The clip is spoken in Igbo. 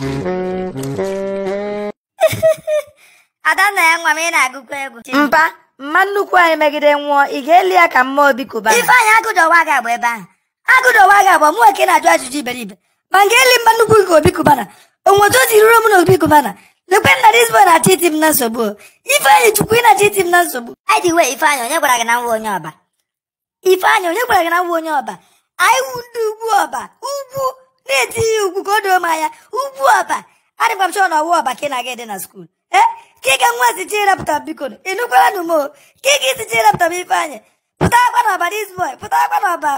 ada na ya nwa m ị na-agụkwa egwu mba mma nnukwu anyị megide nwụọ ị ga-eli ya ka mma obi kụba ifeanyị agụdọwa gị agba ebe ahụ agụdọwa gị agba mụ nwoke na-ajụ ajụjụ iberibe ma m ga-eli mma nnukwu gị ka obi kụbana onwetụ o ruo ruru m na obi kụbana lekwe nna dizbo na-achọ m na nsogbu ifeanyị chukwu ị na-achọ m na nsogbu anyị ji wee ifeanyị onye gwara gị na nwa onye ọba ifeanyị onye gwara gị na nwa onye ọba anyị wụ ndị ugbu ọba na-etighị ugwu ka o doo ma ya ugwu ọba adịkwa m chọọ na ọwa ọba ka ị na-aga ede na skul ee eh, kịga nwa zichi ịrapụta biko ịnụkwara na ume o isi isichi ịrapụta m ifeanyị pụta akwa na ọba dis boy pụta akwa na ọba